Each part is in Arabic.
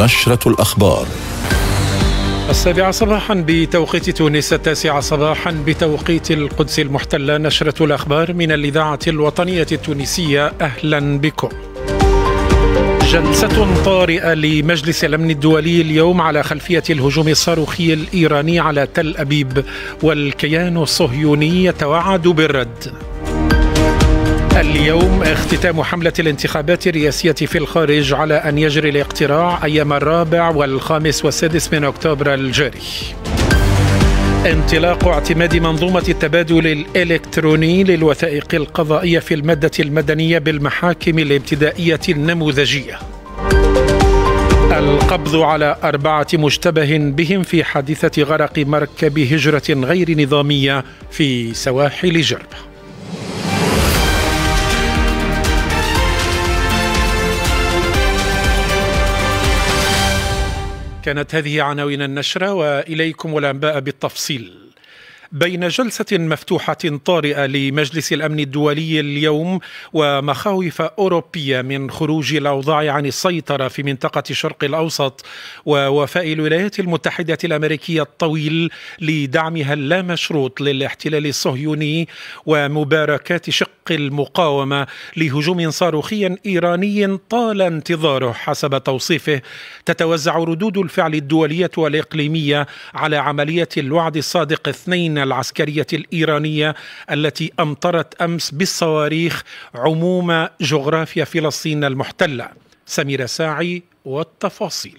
نشرة الأخبار السابعة صباحا بتوقيت تونس التاسعة صباحا بتوقيت القدس المحتلة نشرة الأخبار من الإذاعة الوطنية التونسية أهلا بكم جلسة طارئة لمجلس الأمن الدولي اليوم على خلفية الهجوم الصاروخي الإيراني على تل أبيب والكيان الصهيوني يتوعد بالرد اليوم اختتام حملة الانتخابات الرئاسية في الخارج على أن يجري الاقتراع أيام الرابع والخامس والسادس من أكتوبر الجاري انطلاق اعتماد منظومة التبادل الإلكتروني للوثائق القضائية في المادة المدنية بالمحاكم الابتدائية النموذجية القبض على أربعة مشتبه بهم في حادثة غرق مركب هجرة غير نظامية في سواحل جربه كانت هذه عناوين النشرة وإليكم الأنباء بالتفصيل بين جلسة مفتوحة طارئة لمجلس الأمن الدولي اليوم ومخاوف أوروبية من خروج الأوضاع عن السيطرة في منطقة الشرق الأوسط ووفاء الولايات المتحدة الأمريكية الطويل لدعمها اللامشروط للاحتلال الصهيوني ومباركات شق المقاومة لهجوم صاروخي إيراني طال انتظاره حسب توصيفه تتوزع ردود الفعل الدولية والإقليمية على عملية الوعد الصادق اثنين العسكريه الايرانيه التي امطرت امس بالصواريخ عموم جغرافيا فلسطين المحتله سميره ساعي والتفاصيل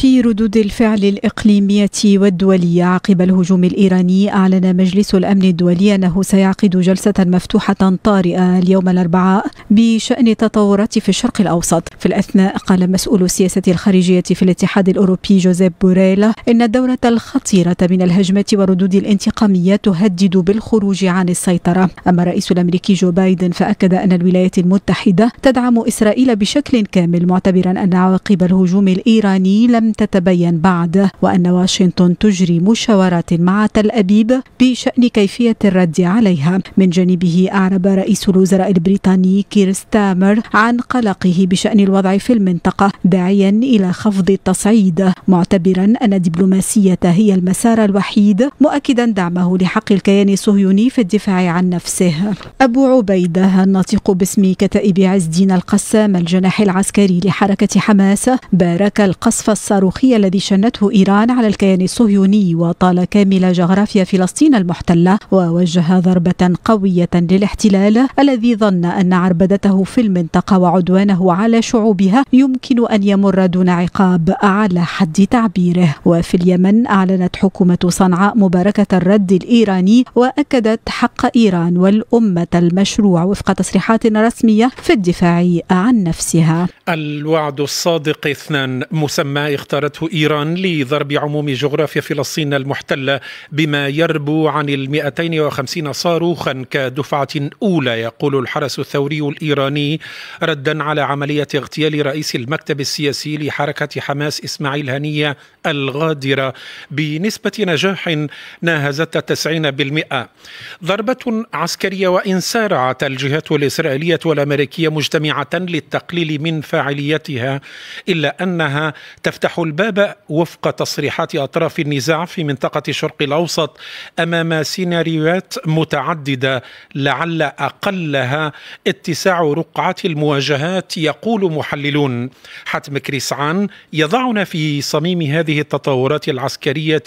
في ردود الفعل الإقليمية والدولية عقب الهجوم الإيراني أعلن مجلس الأمن الدولي أنه سيعقد جلسة مفتوحة طارئة اليوم الأربعاء بشأن التطورات في الشرق الأوسط في الأثناء قال مسؤول السياسة الخارجية في الاتحاد الأوروبي جوزيف بوريلا إن الدورة الخطيرة من الهجمة وردود الانتقامية تهدد بالخروج عن السيطرة أما الرئيس الأمريكي جو بايدن فأكد أن الولايات المتحدة تدعم إسرائيل بشكل كامل معتبرا أن عواقب الهجوم الإيراني لم تتبين بعد وأن واشنطن تجري مشاورات مع تل أبيب بشأن كيفية الرد عليها من جانبه أعرب رئيس الوزراء البريطاني كير ستامر عن قلقه بشأن الوضع في المنطقة داعيا إلى خفض التصعيد معتبرا أن الدبلوماسية هي المسار الوحيد مؤكدا دعمه لحق الكيان الصهيوني في الدفاع عن نفسه أبو عبيدة الناطق باسم كتائب عز الدين القسام الجناح العسكري لحركة حماس بارك القصف الصحيح الصاروخي الذي شنته إيران على الكيان الصهيوني وطال كامل جغرافيا فلسطين المحتلة ووجه ضربة قوية للاحتلال الذي ظن أن عربدته في المنطقة وعدوانه على شعوبها يمكن أن يمر دون عقاب على حد تعبيره وفي اليمن أعلنت حكومة صنعاء مباركة الرد الإيراني وأكدت حق إيران والأمة المشروع وفق تصريحات رسمية في الدفاع عن نفسها الوعد الصادق اثنان مسمى اختارته إيران لضرب عموم جغرافيا فلسطين المحتلة بما يربو عن ال 250 صاروخا كدفعة أولى يقول الحرس الثوري الإيراني ردا على عملية اغتيال رئيس المكتب السياسي لحركة حماس إسماعيل هنية الغادرة بنسبة نجاح ناهزت 90% ضربة عسكرية وإن سارعت الجهات الإسرائيلية والأمريكية مجتمعة للتقليل من فاعليتها إلا أنها تفتح يفتح الباب وفق تصريحات أطراف النزاع في منطقة الشرق الأوسط أمام سيناريوهات متعددة لعل أقلها اتساع رقعه المواجهات يقول محللون حتم كريسعان يضعنا في صميم هذه التطورات العسكرية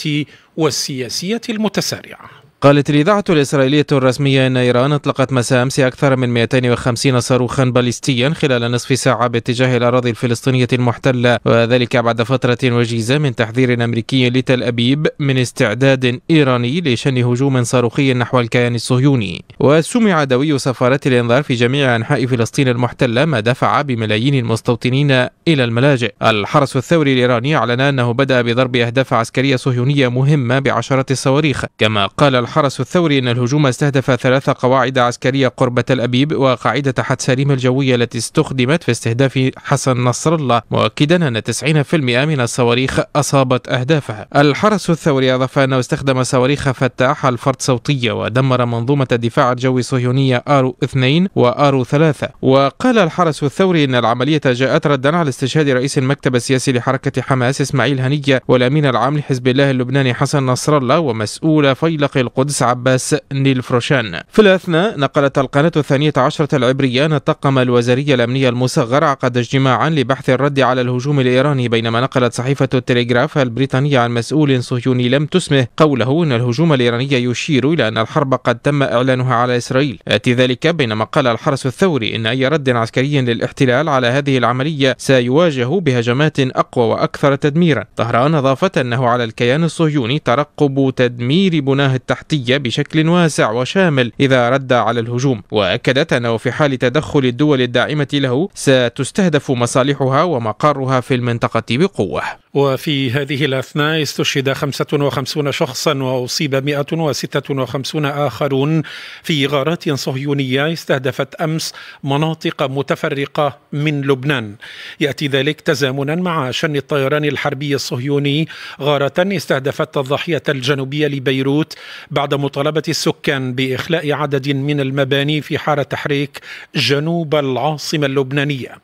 والسياسية المتسارعة قالت الإذاعة الإسرائيلية الرسمية أن إيران أطلقت مساء أمس أكثر من 250 صاروخا باليستيا خلال نصف ساعة باتجاه الأراضي الفلسطينية المحتلة وذلك بعد فترة وجيزة من تحذير أمريكي لتل أبيب من استعداد إيراني لشن هجوم صاروخي نحو الكيان الصهيوني وسمع دوي سفارات الإنذار في جميع أنحاء فلسطين المحتلة ما دفع بملايين المستوطنين إلى الملاجئ الحرس الثوري الإيراني أعلن أنه بدأ بضرب أهداف عسكرية صهيونية مهمة بعشرات الصواريخ كما قال الحرس الثوري أن الهجوم استهدف ثلاث قواعد عسكرية قرب تل أبيب وقاعدة حتسريم الجوية التي استخدمت في استهداف حسن نصر الله مؤكدا أن 90% من الصواريخ أصابت أهدافها الحرس الثوري أضاف أنه استخدم صواريخ فتاح الفرد صوتية ودمر منظومة الدفاع الجوي الصهيونية آرو 2 وآرو 3 وقال الحرس الثوري أن العملية جاءت ردا على استشهاد رئيس المكتب السياسي لحركة حماس إسماعيل هنية والأمين العام لحزب الله اللبناني حسن نصر الله ومسؤول فيلق القدس القدس عباس نيل فروشان في الأثناء نقلت القناة الثانية عشرة العبرية أن الطاقم الوزاري الأمني المصغر عقد اجتماعا لبحث الرد على الهجوم الإيراني بينما نقلت صحيفة التليغراف البريطانية عن مسؤول صهيوني لم تسمه قوله أن الهجوم الإيراني يشير إلى أن الحرب قد تم إعلانها على إسرائيل يأتي ذلك بينما قال الحرس الثوري إن أي رد عسكري للاحتلال على هذه العملية سيواجه بهجمات أقوى وأكثر تدميرا طهران أضافت أنه على الكيان الصهيوني ترقب تدمير بناه التحرير التحتية بشكل واسع وشامل إذا رد على الهجوم وأكدت أنه في حال تدخل الدول الداعمة له ستستهدف مصالحها ومقرها في المنطقة بقوة وفي هذه الأثناء استشهد 55 شخصا وأصيب 156 آخرون في غارات صهيونية استهدفت أمس مناطق متفرقة من لبنان يأتي ذلك تزامنا مع شن الطيران الحربي الصهيوني غارة استهدفت الضاحية الجنوبية لبيروت بعد مطالبة السكان بإخلاء عدد من المباني في حارة تحريك جنوب العاصمة اللبنانية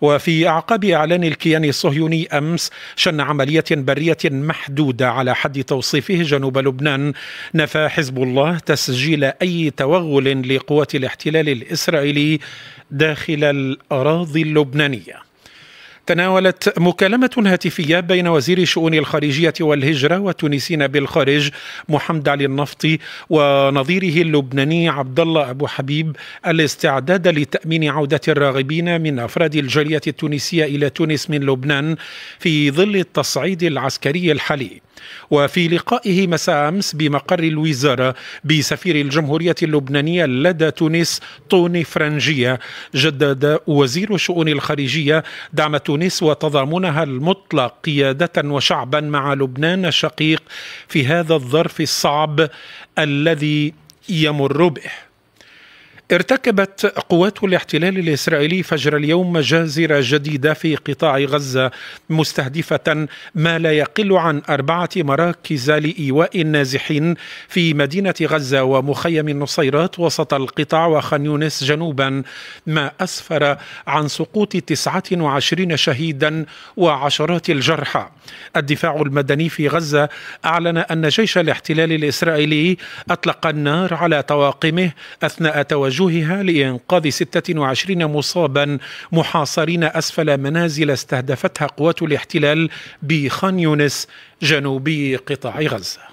وفي أعقاب إعلان الكيان الصهيوني أمس شن شن عملية برية محدودة على حد توصيفه جنوب لبنان نفى حزب الله تسجيل أي توغل لقوات الاحتلال الإسرائيلي داخل الأراضي اللبنانية تناولت مكالمة هاتفية بين وزير شؤون الخارجية والهجرة والتونسيين بالخارج محمد علي النفطي ونظيره اللبناني عبد الله أبو حبيب الاستعداد لتأمين عودة الراغبين من أفراد الجالية التونسية إلى تونس من لبنان في ظل التصعيد العسكري الحالي وفي لقائه مساء أمس بمقر الوزارة بسفير الجمهورية اللبنانية لدى تونس طوني فرنجية جدد وزير الشؤون الخارجية دعم تونس وتضامنها المطلق قيادة وشعبا مع لبنان الشقيق في هذا الظرف الصعب الذي يمر به ارتكبت قوات الاحتلال الاسرائيلي فجر اليوم مجازر جديده في قطاع غزه مستهدفه ما لا يقل عن اربعه مراكز لايواء النازحين في مدينه غزه ومخيم النصيرات وسط القطاع وخان يونس جنوبا ما اسفر عن سقوط 29 شهيدا وعشرات الجرحى الدفاع المدني في غزة أعلن أن جيش الاحتلال الإسرائيلي أطلق النار على طواقمه أثناء توجهها لإنقاذ 26 مصابا محاصرين أسفل منازل استهدفتها قوات الاحتلال بخان يونس جنوبي قطاع غزة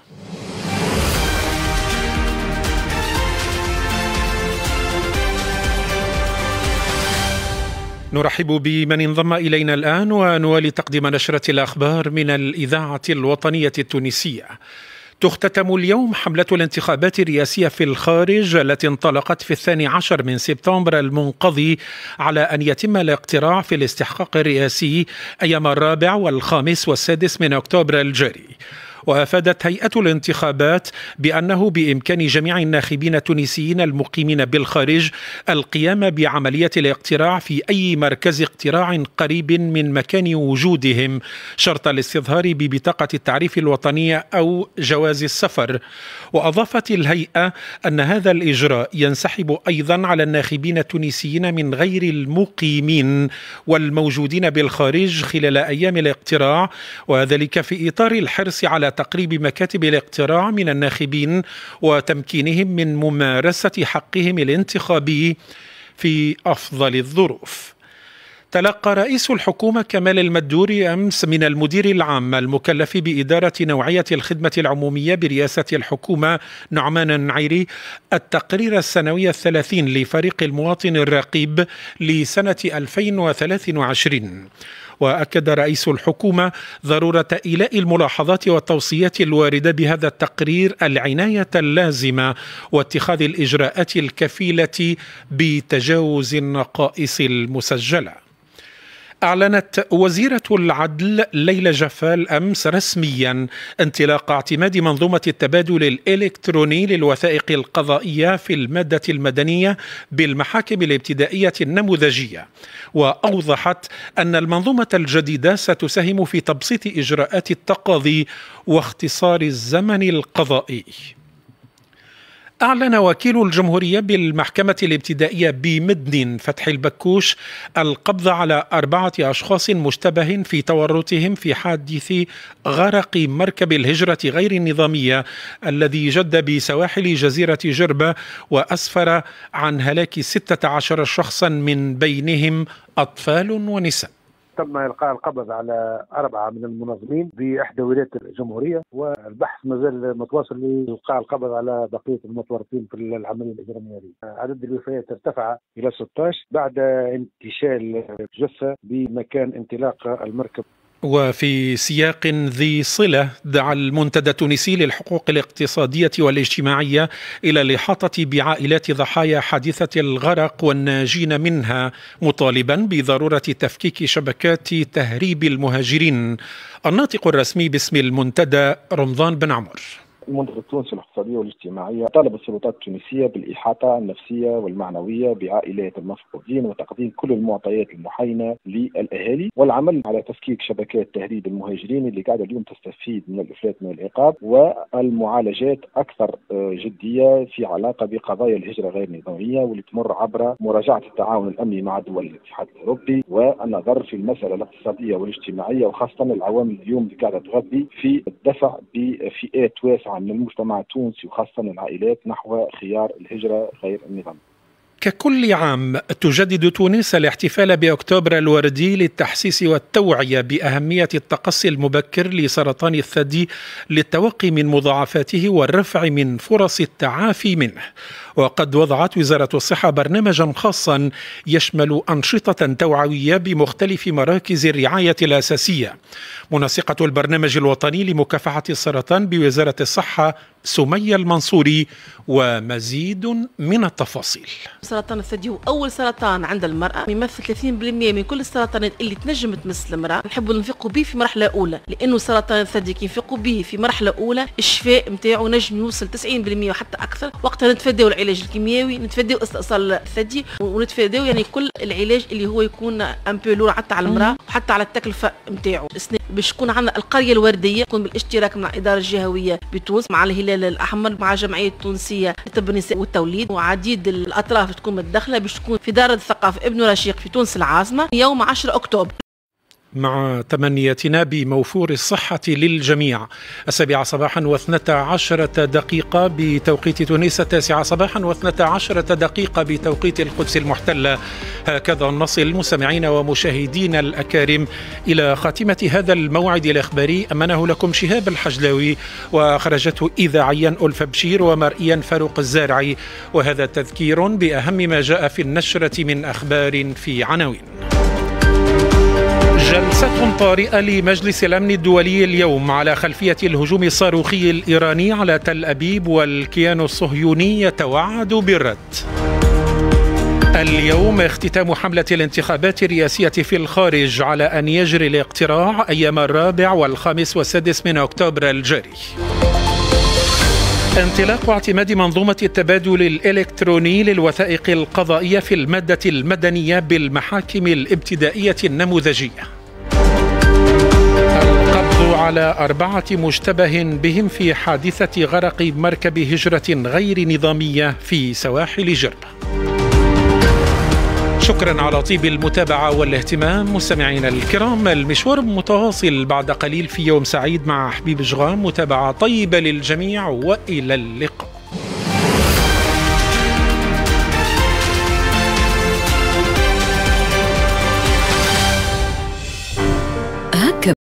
نرحب بمن انضم الينا الان ونوالي تقديم نشره الاخبار من الاذاعه الوطنيه التونسيه. تختتم اليوم حملة الانتخابات الرئاسية في الخارج التي انطلقت في الثاني عشر من سبتمبر المنقضي على أن يتم الاقتراع في الاستحقاق الرئاسي أيام الرابع والخامس والسادس من أكتوبر الجاري وافادت هيئه الانتخابات بانه بامكان جميع الناخبين التونسيين المقيمين بالخارج القيام بعمليه الاقتراع في اي مركز اقتراع قريب من مكان وجودهم شرط الاستظهار ببطاقه التعريف الوطنيه او جواز السفر واضافت الهيئه ان هذا الاجراء ينسحب ايضا على الناخبين التونسيين من غير المقيمين والموجودين بالخارج خلال ايام الاقتراع وذلك في اطار الحرص على على تقريب مكاتب الاقتراع من الناخبين وتمكينهم من ممارسه حقهم الانتخابي في افضل الظروف تلقى رئيس الحكومة كمال المدوري أمس من المدير العام المكلف بإدارة نوعية الخدمة العمومية برئاسة الحكومة نعمان النعيري التقرير السنوي الثلاثين لفريق المواطن الرقيب لسنة 2023 واكد رئيس الحكومه ضروره ايلاء الملاحظات والتوصيات الوارده بهذا التقرير العنايه اللازمه واتخاذ الاجراءات الكفيله بتجاوز النقائص المسجله أعلنت وزيرة العدل ليلى جفال أمس رسميا انطلاق اعتماد منظومة التبادل الإلكتروني للوثائق القضائية في المادة المدنية بالمحاكم الابتدائية النموذجية وأوضحت أن المنظومة الجديدة ستساهم في تبسيط إجراءات التقاضي واختصار الزمن القضائي أعلن وكيل الجمهورية بالمحكمة الابتدائية بمدن فتح البكوش القبض على أربعة أشخاص مشتبه في تورطهم في حادث غرق مركب الهجرة غير النظامية الذي جد بسواحل جزيرة جربة وأسفر عن هلاك 16 شخصا من بينهم أطفال ونساء تم القاء القبض على اربعه من المنظمين باحدى ولايات الجمهوريه والبحث مازال متواصل لالقاء القبض على بقيه المتورطين في العمليه الاجراميه عدد الوفيات ارتفع الى 16 بعد انتشال جثه بمكان انطلاق المركب وفي سياق ذي صله دعا المنتدى التونسي للحقوق الاقتصاديه والاجتماعيه الى الاحاطه بعائلات ضحايا حادثه الغرق والناجين منها مطالبا بضروره تفكيك شبكات تهريب المهاجرين الناطق الرسمي باسم المنتدى رمضان بن عمر المنظومة التونسي الاقتصادية والاجتماعية طالب السلطات التونسية بالإحاطة النفسية والمعنوية بعائلات المفقودين وتقديم كل المعطيات المحينة للأهالي والعمل على تفكيك شبكات تهريب المهاجرين اللي قاعدة اليوم تستفيد من الإفلات من العقاب والمعالجات أكثر آه، جدية في علاقة بقضايا الهجرة غير النظامية واللي تمر عبر مراجعة التعاون الأمني مع دول الاتحاد الأوروبي والنظر في المسألة الاقتصادية والاجتماعية وخاصة العوامل اليوم اللي قاعدة تغذي في الدفع بفئات واسعة من المجتمع التونسي وخاصة العائلات نحو خيار الهجرة غير النظام ككل عام تجدد تونس الاحتفال باكتوبر الوردي للتحسيس والتوعيه باهميه التقصي المبكر لسرطان الثدي للتوقي من مضاعفاته والرفع من فرص التعافي منه وقد وضعت وزاره الصحه برنامجا خاصا يشمل انشطه توعويه بمختلف مراكز الرعايه الاساسيه منسقه البرنامج الوطني لمكافحه السرطان بوزاره الصحه سمية المنصوري ومزيد من التفاصيل سرطان الثدي هو أول سرطان عند المرأة يمثل 30% من كل السرطانات اللي تنجم تمس المرأة نحبوا ننفقوا به في مرحلة أولى لأنه سرطان الثدي كي نفقوا به في مرحلة أولى الشفاء نتاعو نجم يوصل 90% وحتى أكثر وقتها نتفاداو العلاج الكيميائي نتفاداو استئصال الثدي ونتفاداو يعني كل العلاج اللي هو يكون ان لور حتى على المرأة وحتى على التكلفة نتاعو باش تكون عندنا القرية الوردية تكون بالاشتراك مع الإدارة الجهوية بتونس مع الهلال الهلال الاحمر مع جمعيه التونسيه لطب النساء والتوليد وعديد الاطراف تكون متدخله باش تكون في دار الثقافه ابن رشيق في تونس العاصمه يوم 10 اكتوبر مع تمنياتنا بموفور الصحة للجميع السابعة صباحا واثنتا عشرة دقيقة بتوقيت تونس التاسعة صباحا واثنتا عشرة دقيقة بتوقيت القدس المحتلة هكذا نصل مستمعينا ومشاهدينا الأكارم إلى خاتمة هذا الموعد الإخباري أمنه لكم شهاب الحجلاوي وأخرجته إذاعيا ألف بشير ومرئيا فاروق الزارعي وهذا تذكير بأهم ما جاء في النشرة من أخبار في عناوين جلسة طارئة لمجلس الأمن الدولي اليوم على خلفية الهجوم الصاروخي الإيراني على تل أبيب والكيان الصهيوني يتوعد بالرد اليوم اختتام حملة الانتخابات الرئاسية في الخارج على أن يجري الاقتراع أيام الرابع والخامس والسادس من أكتوبر الجاري انطلاق اعتماد منظومة التبادل الإلكتروني للوثائق القضائية في المادة المدنية بالمحاكم الابتدائية النموذجية على أربعة مشتبه بهم في حادثة غرق مركب هجرة غير نظامية في سواحل جربة شكرا على طيب المتابعة والاهتمام مستمعينا الكرام المشوار متواصل بعد قليل في يوم سعيد مع حبيب جغام متابعة طيبة للجميع وإلى اللقاء